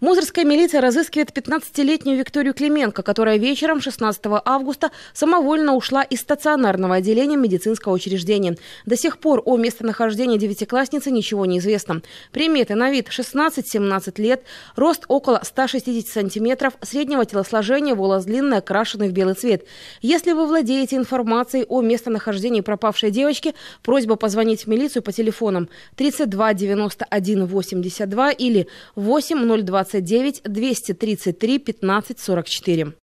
Мозырская милиция разыскивает 15-летнюю Викторию Клименко, которая вечером 16 августа самовольно ушла из стационарного отделения медицинского учреждения. До сих пор о местонахождении девятиклассницы ничего не известно. Приметы на вид 16-17 лет, рост около 160 сантиметров, среднего телосложения, волос длинный, окрашенный в белый цвет. Если вы владеете информацией о местонахождении пропавшей девочки, просьба позвонить в милицию по телефонам 32 91 82 или 8 29 233 15 44.